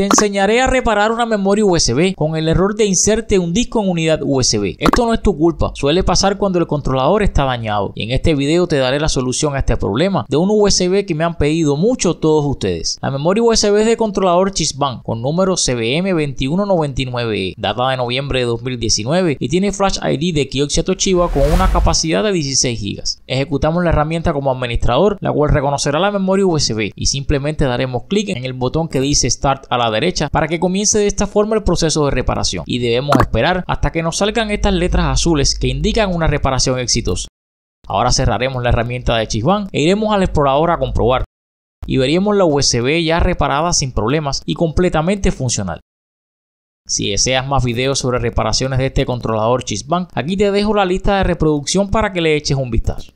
Te enseñaré a reparar una memoria USB con el error de inserte un disco en unidad USB. Esto no es tu culpa, suele pasar cuando el controlador está dañado. Y en este video te daré la solución a este problema de un USB que me han pedido mucho todos ustedes. La memoria USB es de controlador Chisban con número CBM2199E, e, data de noviembre de 2019 y tiene Flash ID de Kioxia Toshiba con una capacidad de 16 GB. Ejecutamos la herramienta como administrador, la cual reconocerá la memoria USB y simplemente daremos clic en el botón que dice Start a la derecha para que comience de esta forma el proceso de reparación y debemos esperar hasta que nos salgan estas letras azules que indican una reparación exitosa. Ahora cerraremos la herramienta de Chisban e iremos al explorador a comprobar y veríamos la USB ya reparada sin problemas y completamente funcional. Si deseas más videos sobre reparaciones de este controlador Chisbank, aquí te dejo la lista de reproducción para que le eches un vistazo.